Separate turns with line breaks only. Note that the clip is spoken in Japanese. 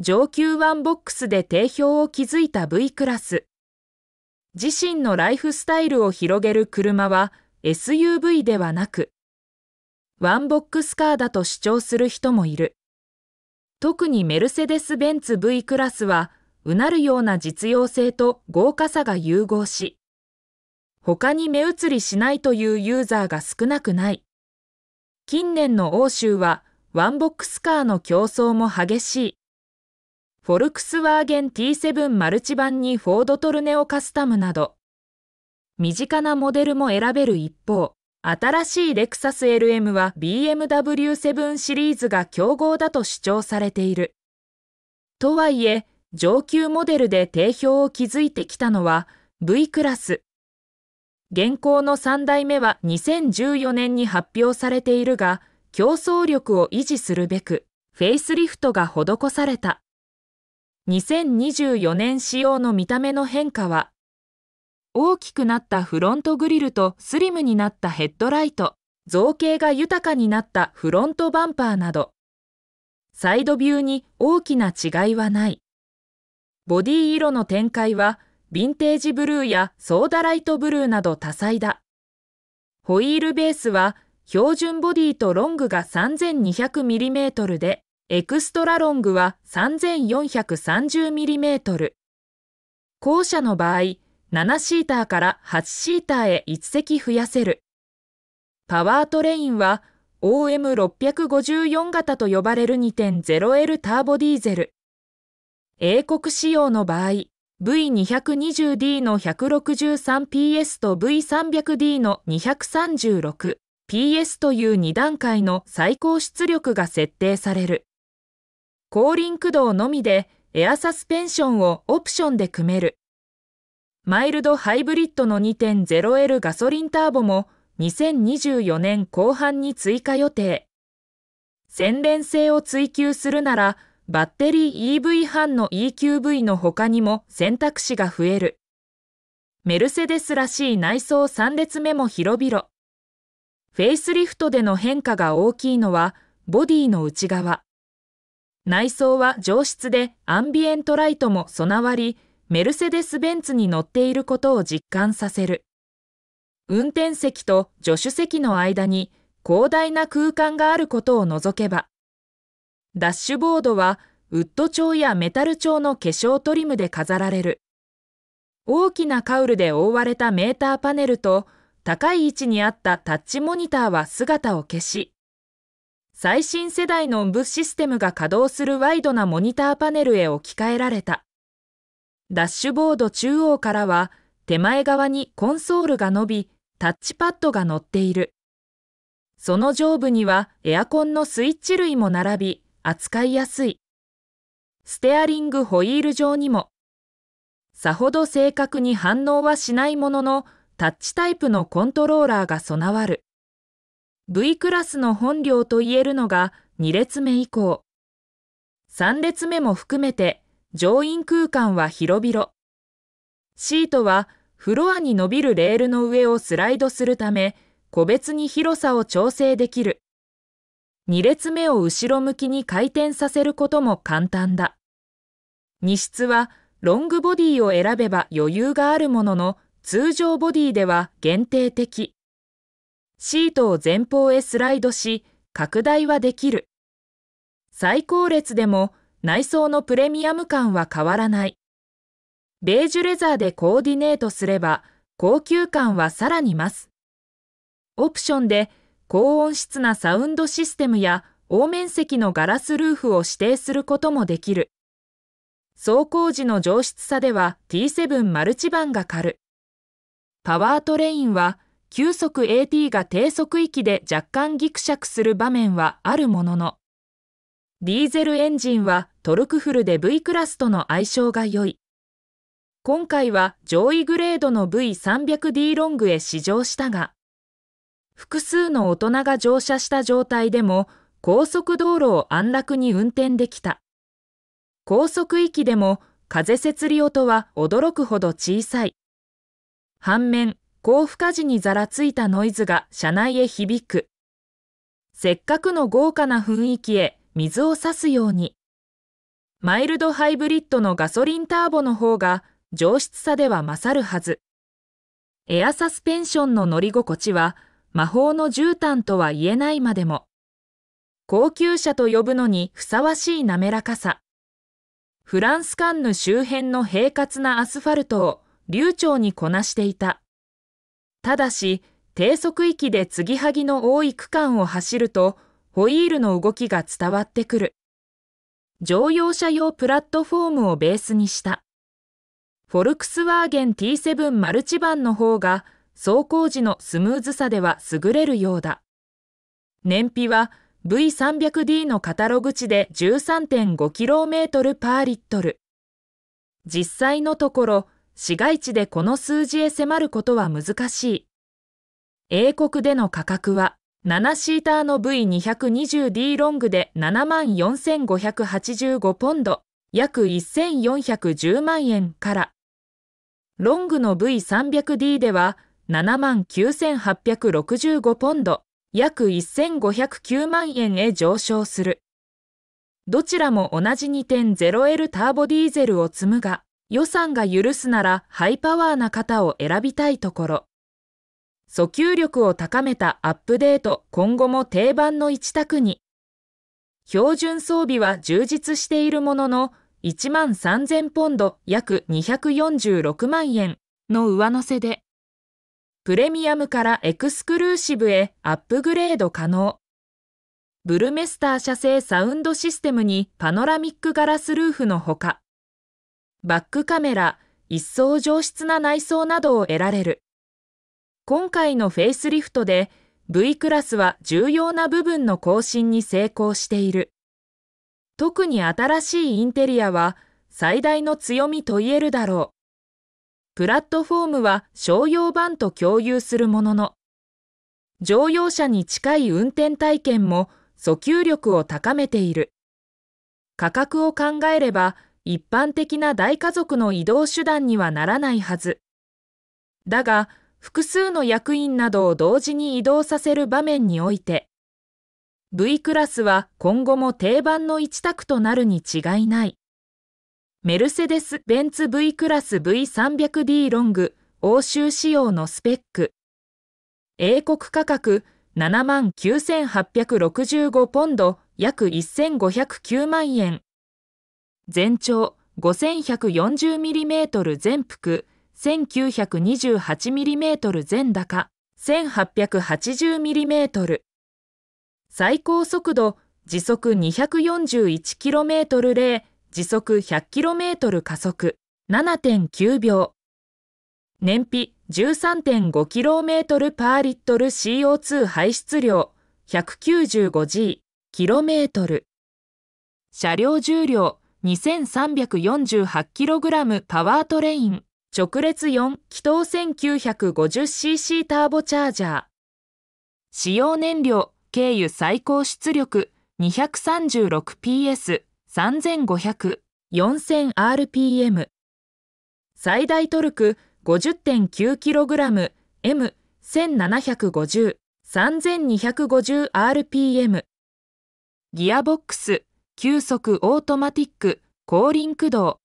上級ワンボックスで定評を築いた V クラス。自身のライフスタイルを広げる車は SUV ではなく、ワンボックスカーだと主張する人もいる。特にメルセデス・ベンツ V クラスは、うなるような実用性と豪華さが融合し、他に目移りしないというユーザーが少なくない。近年の欧州はワンボックスカーの競争も激しい。フォルクスワーゲン T7 マルチ版にフォードトルネオカスタムなど、身近なモデルも選べる一方、新しいレクサス LM は BMW7 シリーズが競合だと主張されている。とはいえ、上級モデルで定評を築いてきたのは V クラス。現行の3代目は2014年に発表されているが、競争力を維持するべく、フェイスリフトが施された。2024年仕様の見た目の変化は大きくなったフロントグリルとスリムになったヘッドライト造形が豊かになったフロントバンパーなどサイドビューに大きな違いはないボディ色の展開はヴィンテージブルーやソーダライトブルーなど多彩だホイールベースは標準ボディとロングが 3200mm でエクストラロングは 3430mm。後者の場合、7シーターから8シーターへ1席増やせる。パワートレインは OM654 型と呼ばれる 2.0L ターボディーゼル。英国仕様の場合、V220D の 163PS と V300D の 236PS という2段階の最高出力が設定される。後輪駆動のみでエアサスペンションをオプションで組める。マイルドハイブリッドの 2.0L ガソリンターボも2024年後半に追加予定。洗練性を追求するならバッテリー EV 版の EQV の他にも選択肢が増える。メルセデスらしい内装3列目も広々。フェイスリフトでの変化が大きいのはボディの内側。内装は上質でアンビエントライトも備わり、メルセデス・ベンツに乗っていることを実感させる。運転席と助手席の間に広大な空間があることを除けば、ダッシュボードはウッド調やメタル調の化粧トリムで飾られる。大きなカウルで覆われたメーターパネルと高い位置にあったタッチモニターは姿を消し、最新世代の MV システムが稼働するワイドなモニターパネルへ置き換えられた。ダッシュボード中央からは手前側にコンソールが伸び、タッチパッドが乗っている。その上部にはエアコンのスイッチ類も並び、扱いやすい。ステアリングホイール上にも、さほど正確に反応はしないものの、タッチタイプのコントローラーが備わる。V クラスの本領と言えるのが2列目以降。3列目も含めて乗員空間は広々。シートはフロアに伸びるレールの上をスライドするため、個別に広さを調整できる。2列目を後ろ向きに回転させることも簡単だ。荷室はロングボディを選べば余裕があるものの、通常ボディでは限定的。シートを前方へスライドし、拡大はできる。最高列でも内装のプレミアム感は変わらない。ベージュレザーでコーディネートすれば、高級感はさらに増す。オプションで高音質なサウンドシステムや大面積のガラスルーフを指定することもできる。走行時の上質さでは T7 マルチバンが狩る。パワートレインは急速 AT が低速域で若干ギクシャクする場面はあるものの、ディーゼルエンジンはトルクフルで V クラスとの相性が良い。今回は上位グレードの V300D ロングへ試乗したが、複数の大人が乗車した状態でも高速道路を安楽に運転できた。高速域でも風切り音は驚くほど小さい。反面、負荷時にざらついたノイズが車内へ響く。せっかくの豪華な雰囲気へ水を差すように。マイルドハイブリッドのガソリンターボの方が上質さでは勝るはず。エアサスペンションの乗り心地は魔法の絨毯とは言えないまでも。高級車と呼ぶのにふさわしい滑らかさ。フランスカンヌ周辺の平滑なアスファルトを流暢にこなしていた。ただし、低速域で継ぎはぎの多い区間を走ると、ホイールの動きが伝わってくる。乗用車用プラットフォームをベースにした。フォルクスワーゲン T7 マルチバンの方が、走行時のスムーズさでは優れるようだ。燃費は V300D のカタログ値で 13.5km パーリットル。実際のところ、市街地でこの数字へ迫ることは難しい。英国での価格は、7シーターの V220D ロングで74,585ポンド、約1,410万円から、ロングの V300D では79,865ポンド、約1,509万円へ上昇する。どちらも同じ 2.0L ターボディーゼルを積むが、予算が許すならハイパワーな方を選びたいところ。訴求力を高めたアップデート今後も定番の一択に。標準装備は充実しているものの、1万3000ポンド約246万円の上乗せで、プレミアムからエクスクルーシブへアップグレード可能。ブルメスター社製サウンドシステムにパノラミックガラスルーフのほか、バックカメラ、一層上質な内装などを得られる。今回のフェイスリフトで V クラスは重要な部分の更新に成功している。特に新しいインテリアは最大の強みと言えるだろう。プラットフォームは商用版と共有するものの、乗用車に近い運転体験も訴求力を高めている。価格を考えれば一般的な大家族の移動手段にはならないはず。だが、複数の役員などを同時に移動させる場面において、V クラスは今後も定番の一択となるに違いない。メルセデス・ベンツ V クラス V300D ロング欧州仕様のスペック。英国価格7万9865ポンド約1509万円。全長 5140mm 全幅 1928mm 全高 1880mm 最高速度時速 241km 例時速 100km 加速7.9秒燃費 13.5km パーリットル CO2 排出量 195G km 車両重量 2348kg パワートレイン直列4気筒 1950cc ターボチャージャー使用燃料軽油最高出力 236PS3500-4000rpm 最大トルク 50.9kgM1750-3250rpm ギアボックス急速オートマティック後輪駆動